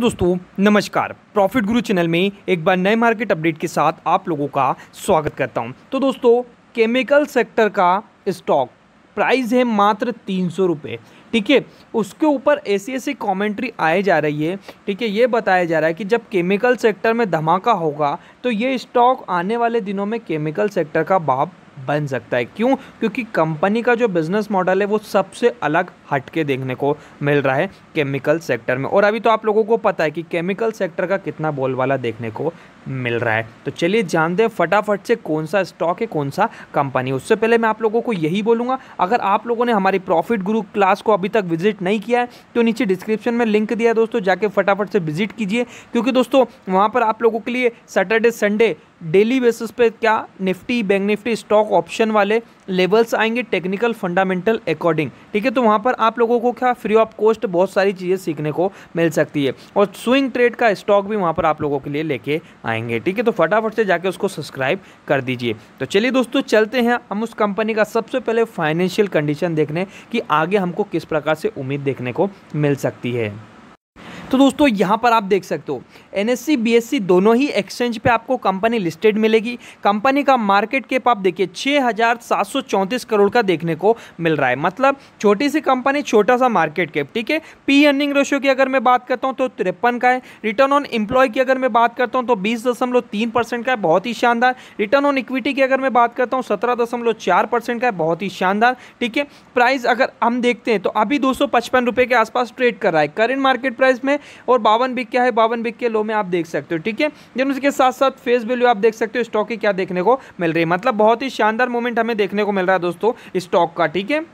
दोस्तों नमस्कार प्रॉफिट गुरु चैनल में एक बार नए मार्केट अपडेट के साथ आप लोगों का स्वागत करता हूं तो दोस्तों केमिकल सेक्टर का स्टॉक प्राइस है मात्र तीन सौ रुपये ठीक है उसके ऊपर ऐसी ऐसी कमेंट्री आए जा रही है ठीक है ये बताया जा रहा है कि जब केमिकल सेक्टर में धमाका होगा तो ये स्टॉक आने वाले दिनों में केमिकल सेक्टर का भाव बन सकता है क्यों क्योंकि कंपनी का जो बिजनेस मॉडल है वो सबसे अलग हटके देखने को मिल रहा है केमिकल सेक्टर में और अभी तो आप लोगों को पता है कि केमिकल सेक्टर का कितना बोलवाला देखने को मिल रहा है तो चलिए जानते हैं फटाफट से कौन सा स्टॉक है कौन सा कंपनी उससे पहले मैं आप लोगों को यही बोलूँगा अगर आप लोगों ने हमारी प्रॉफिट ग्रुप क्लास को अभी तक विजिट नहीं किया है तो नीचे डिस्क्रिप्शन में लिंक दिया है दोस्तों जाके फटाफट से विजिट कीजिए क्योंकि दोस्तों वहाँ पर आप लोगों के लिए सैटरडे संडे डेली बेसिस पे क्या Nifty bank Nifty stock option वाले लेवल्स आएंगे टेक्निकल फंडामेंटल अकॉर्डिंग ठीक है तो वहाँ पर आप लोगों को क्या फ्री ऑफ कॉस्ट बहुत सारी चीज़ें सीखने को मिल सकती है और स्विंग ट्रेड का स्टॉक भी वहाँ पर आप लोगों के लिए लेके आएंगे ठीक है तो फटाफट से जाके उसको सब्सक्राइब कर दीजिए तो चलिए दोस्तों चलते हैं हम उस कंपनी का सबसे पहले फाइनेंशियल कंडीशन देखने कि आगे हमको किस प्रकार से उम्मीद देखने को मिल सकती है तो दोस्तों यहाँ पर आप देख सकते हो एन एस दोनों ही एक्सचेंज पे आपको कंपनी लिस्टेड मिलेगी कंपनी का मार्केट कैप आप देखिए छः करोड़ का देखने को मिल रहा है मतलब छोटी सी कंपनी छोटा सा मार्केट कैप ठीक है पी अर्निंग रेशियो की अगर मैं बात करता हूँ तो तिरपन का है रिटर्न ऑन एम्प्लॉय की अगर मैं बात करता हूँ तो बीस का है बहुत ही शानदार रिटर्न ऑन इक्विटी की अगर मैं बात करता हूँ सत्रह का है बहुत ही शानदार ठीक है प्राइस अगर हम देखते हैं तो अभी दो सौ के आसपास ट्रेड कर रहा है करेंट मार्केट प्राइस में है और बावन बिक क्या है बावन बिक के लो में आप देख सकते हो ठीक है जन उसके साथ साथ फेस वैल्यू आप देख सकते हो स्टॉक की क्या देखने को मिल रही है मतलब बहुत ही शानदार मोमेंट हमें देखने को मिल रहा है दोस्तों स्टॉक का ठीक है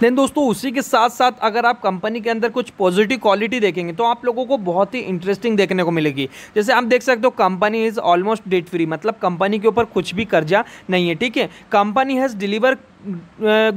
देन दोस्तों उसी के साथ साथ अगर आप कंपनी के अंदर कुछ पॉजिटिव क्वालिटी देखेंगे तो आप लोगों को बहुत ही इंटरेस्टिंग देखने को मिलेगी जैसे आप देख सकते हो company is almost debt free मतलब कंपनी के ऊपर कुछ भी कर्जा नहीं है ठीक है company has deliver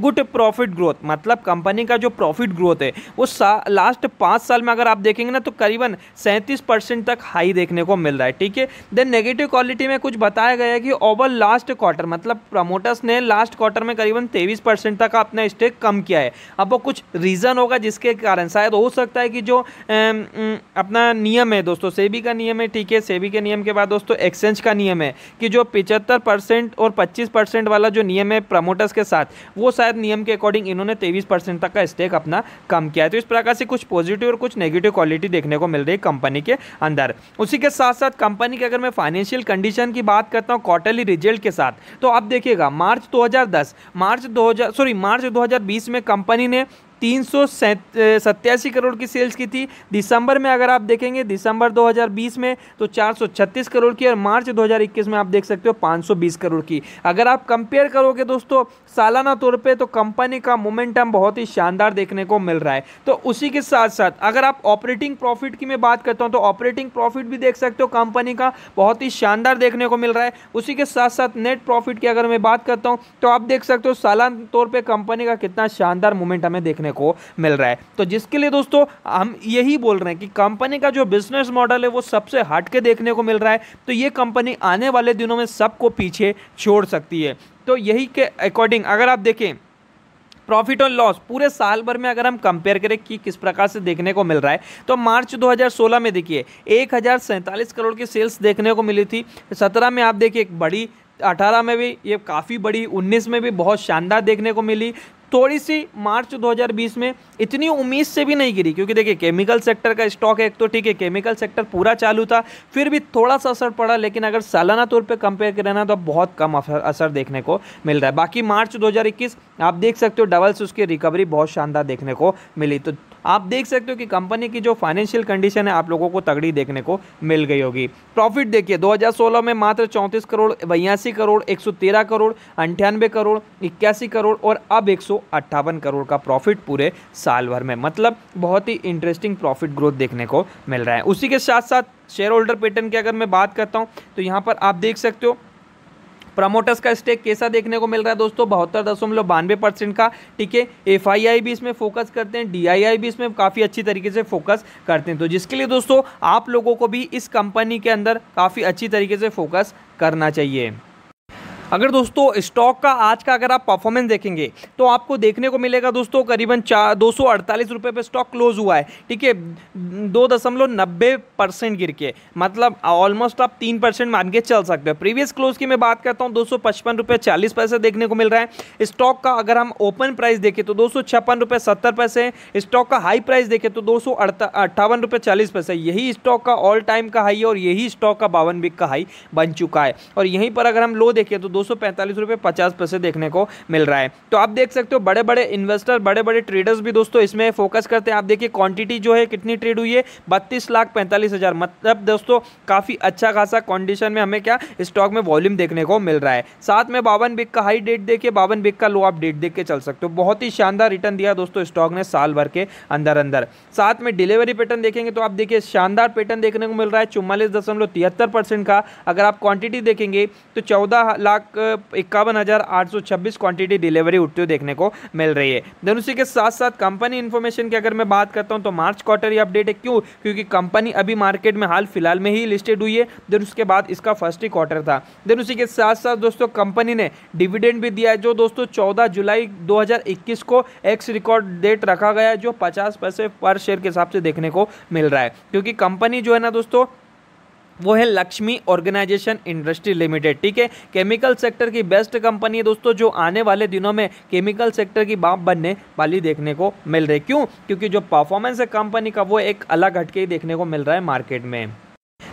good profit growth मतलब कंपनी का जो प्रॉफिट ग्रोथ है वो सा, लास्ट पाँच साल में अगर आप देखेंगे ना तो करीबन सैंतीस परसेंट तक हाई देखने को मिल रहा है ठीक है देन नेगेटिव क्वालिटी में कुछ बताया गया है कि ओवर लास्ट क्वार्टर मतलब प्रमोटर्स ने लास्ट क्वार्टर में करीबन तेईस परसेंट तक अपना स्टेक कम किया है अब वो कुछ रीज़न होगा जिसके कारण शायद हो सकता है कि जो अपना नियम है दोस्तों सेबी का नियम है ठीक है सेबी के नियम के बाद दोस्तों एक्सचेंज का नियम है कि जो पिचहत्तर और पच्चीस वाला जो नियम है प्रमोटर्स के साथ वो शायद नियम के अकॉर्डिंग इन्होंने तेईस परसेंट तक का स्टेक अपना कम किया है तो इस प्रकार से कुछ पॉजिटिव और कुछ नेगेटिव क्वालिटी देखने को मिल रही है कंपनी के अंदर उसी के साथ साथ कंपनी की अगर मैं फाइनेंशियल कंडीशन की बात करता हूँ क्वार्टरली रिजल्ट के साथ तो आप देखिएगा मार्च दो मार्च दो सॉरी मार्च दो में कंपनी ने तीन सत्तासी करोड़ की सेल्स की थी दिसंबर में अगर आप देखेंगे दिसंबर 2020 में तो 436 करोड़ की और मार्च 2021 में आप देख सकते हो 520 करोड़ की अगर आप कंपेयर करोगे दोस्तों सालाना तौर पे तो कंपनी का मोमेंटम बहुत ही शानदार देखने को मिल रहा है तो उसी के साथ साथ अगर आप ऑपरेटिंग प्रॉफिट की मैं बात करता हूँ तो ऑपरेटिंग प्रॉफिट भी देख सकते हो कंपनी का बहुत ही शानदार देखने को मिल रहा है उसी के साथ साथ नेट प्रॉफिट की अगर मैं बात करता हूँ तो आप देख सकते हो सालाना तौर पर कंपनी का कितना शानदार मोमेंटम है देखने देखने को मिल रहा है तो जिसके लिए दोस्तों हम यही बोल रहे हैं कि कंपनी का जो बिजनेस मॉडल है वो सबसे हट के देखने को मिल रहा है तो ये कंपनी आने वाले दिनों में सबको पीछे छोड़ सकती है तो यही के अकॉर्डिंग अगर आप देखें प्रॉफिट और लॉस पूरे साल भर में अगर हम कंपेयर करें कि किस प्रकार से देखने को मिल रहा है तो मार्च 2016 में देखिए एक करोड़ की सेल्स देखने को मिली थी 17 में आप देखिए एक बड़ी 18 में भी ये काफ़ी बड़ी 19 में भी बहुत शानदार देखने को मिली थोड़ी सी मार्च 2020 में इतनी उम्मीद से भी नहीं गिरी क्योंकि देखिए केमिकल सेक्टर का स्टॉक एक तो ठीक है केमिकल सेक्टर पूरा चालू था फिर भी थोड़ा सा असर पड़ा लेकिन अगर सालाना तौर पर कंपेयर करें ना तो बहुत कम असर देखने को मिल रहा है बाकी मार्च 2021 आप देख सकते हो डबल्स उसकी रिकवरी बहुत शानदार देखने को मिली तो आप देख सकते हो कि कंपनी की जो फाइनेंशियल कंडीशन है आप लोगों को तगड़ी देखने को मिल गई होगी प्रॉफिट देखिए 2016 में मात्र चौंतीस करोड़ बयासी करोड़ 113 करोड़ अंठानवे करोड़ इक्यासी करोड़ और अब एक करोड़ का प्रॉफिट पूरे साल भर में मतलब बहुत ही इंटरेस्टिंग प्रॉफिट ग्रोथ देखने को मिल रहा है उसी के साथ साथ शेयर होल्डर पेटर्न की अगर मैं बात करता हूँ तो यहाँ पर आप देख सकते हो प्रमोटर्स का स्टेक कैसा देखने को मिल रहा है दोस्तों बहत्तर दशमलव बानवे परसेंट का ठीक है एफ भी इसमें फोकस करते हैं डी भी इसमें काफ़ी अच्छी तरीके से फोकस करते हैं तो जिसके लिए दोस्तों आप लोगों को भी इस कंपनी के अंदर काफ़ी अच्छी तरीके से फोकस करना चाहिए अगर दोस्तों स्टॉक का आज का अगर आप परफॉर्मेंस देखेंगे तो आपको देखने को मिलेगा दोस्तों करीबन चार दो सौ अड़तालीस रुपये पर स्टॉक क्लोज हुआ है ठीक है दो दशमलव नब्बे परसेंट गिर के मतलब ऑलमोस्ट आप तीन परसेंट मान के चल सकते हो प्रीवियस क्लोज की मैं बात करता हूँ दो सौ पचपन रुपये चालीस पैसे देखने को मिल रहा है स्टॉक का अगर हम ओपन प्राइस देखें तो दो सौ छप्पन रुपये सत्तर पैसे स्टॉक का हाई प्राइस देखें तो दो सौ अट्ठावन रुपये चालीस पैसे यही स्टॉक का ऑल टाइम का हाई है और यही स्टॉक का बावन बिक का हाई बन चुका है और यहीं पर अगर हम लो देखें तो दो दो सौ पैंतालीस देखने को मिल रहा है तो आप देख सकते हो बड़े बड़े इन्वेस्टर बड़े बड़े ट्रेडर्स भी दोस्तों इसमें फोकस करते हैं आप देखिए क्वांटिटी जो है कितनी ट्रेड हुई है बत्तीस लाख पैंतालीस हज़ार मतलब दोस्तों काफ़ी अच्छा खासा कंडीशन में हमें क्या स्टॉक में वॉल्यूम देखने को मिल रहा है साथ में बावन बिक का हाई डेट देखिए बावन बिक का लो आप डेट देख के चल सकते हो बहुत ही शानदार रिटर्न दिया दोस्तों स्टॉक ने साल भर के अंदर अंदर साथ में डिलीवरी पैटर्न देखेंगे तो आप देखिए शानदार पैटर्न देखने को मिल रहा है चुम्बालीस का अगर आप क्वांटिटी देखेंगे तो चौदह लाख लाख इक्यावन हज़ार आठ सौ छब्बीस क्वान्टिटी डिलीवरी उठती हुई देखने को मिल रही है देन उसी के साथ साथ कंपनी इन्फॉर्मेशन की अगर मैं बात करता हूँ तो मार्च क्वार्टर ये अपडेट है क्यों क्योंकि कंपनी अभी मार्केट में हाल फिलहाल में ही लिस्टेड हुई है देन उसके बाद इसका फर्स्ट ही क्वार्टर था देन उसी के साथ साथ दोस्तों कंपनी ने डिविडेंड भी दिया है जो दोस्तों चौदह जुलाई दो को एक्स रिकॉर्ड डेट रखा गया है जो पचास पैसे पर शेयर के हिसाब से देखने को मिल रहा है क्योंकि कंपनी जो है ना दोस्तों वो है लक्ष्मी ऑर्गेनाइजेशन इंडस्ट्री लिमिटेड ठीक है केमिकल सेक्टर की बेस्ट कंपनी है दोस्तों जो आने वाले दिनों में केमिकल सेक्टर की बाप बनने वाली देखने को मिल रही है क्यों क्योंकि जो परफॉर्मेंस है कंपनी का वो एक अलग हटके ही देखने को मिल रहा है मार्केट में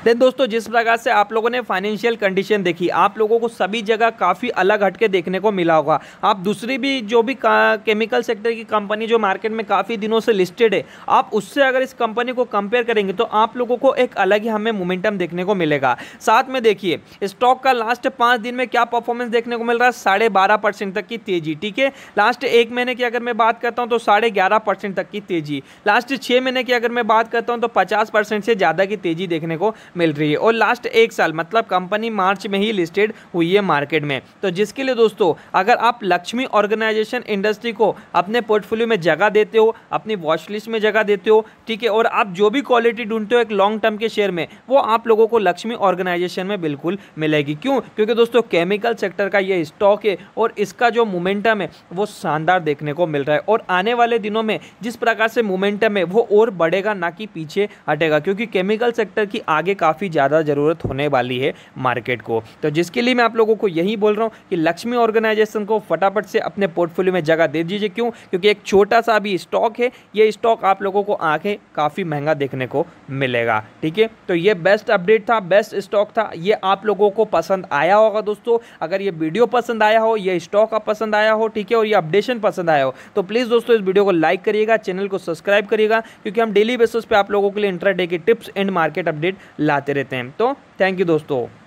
देन दोस्तों जिस प्रकार से आप लोगों ने फाइनेंशियल कंडीशन देखी आप लोगों को सभी जगह काफ़ी अलग हटके देखने को मिला होगा आप दूसरी भी जो भी केमिकल सेक्टर की कंपनी जो मार्केट में काफ़ी दिनों से लिस्टेड है आप उससे अगर इस कंपनी को कंपेयर करेंगे तो आप लोगों को एक अलग ही हमें मोमेंटम देखने को मिलेगा साथ में देखिए स्टॉक का लास्ट पाँच दिन में क्या परफॉर्मेंस देखने को मिल रहा है साढ़े बारह परसेंट तक की तेजी ठीक है लास्ट एक महीने की अगर मैं बात करता हूँ तो साढ़े ग्यारह परसेंट तक की तेजी लास्ट छः महीने की अगर मैं बात करता हूँ तो पचास परसेंट से ज़्यादा की तेजी देखने को मिल रही है और लास्ट एक साल मतलब कंपनी मार्च में ही लिस्टेड हुई है मार्केट में तो जिसके लिए दोस्तों अगर आप लक्ष्मी ऑर्गेनाइजेशन इंडस्ट्री को अपने पोर्टफोलियो में जगह देते हो अपनी वॉच लिस्ट में जगह देते हो ठीक है और आप जो भी क्वालिटी ढूंढते हो एक लॉन्ग टर्म के शेयर में वो आप लोगों को लक्ष्मी ऑर्गेनाइजेशन में बिल्कुल मिलेगी क्यों क्योंकि दोस्तों केमिकल सेक्टर का ये स्टॉक है और इसका जो मोमेंटम है वो शानदार देखने को मिल रहा है और आने वाले दिनों में जिस प्रकार से मोमेंटम है वो और बढ़ेगा ना कि पीछे हटेगा क्योंकि केमिकल सेक्टर की आगे काफ़ी ज़्यादा ज़रूरत होने वाली है मार्केट को तो जिसके लिए मैं आप लोगों को यही बोल रहा हूँ कि लक्ष्मी ऑर्गेनाइजेशन को फटाफट से अपने पोर्टफोलियो में जगह दे दीजिए क्यों क्योंकि एक छोटा सा भी स्टॉक है ये स्टॉक आप लोगों को आँखें काफ़ी महंगा देखने को मिलेगा ठीक है तो ये बेस्ट अपडेट था बेस्ट स्टॉक था ये आप लोगों को पसंद आया होगा दोस्तों अगर ये वीडियो पसंद आया हो यह स्टॉक आप पसंद आया हो ठीक है और ये अपडेशन पसंद आया हो तो प्लीज़ दोस्तों इस वीडियो को लाइक करिएगा चैनल को सब्सक्राइब करिएगा क्योंकि हम डेली बेसिस पे आप लोगों के लिए इंटरडे की टिप्स एंड मार्केट अपडेट लाते रहते हैं तो थैंक यू दोस्तों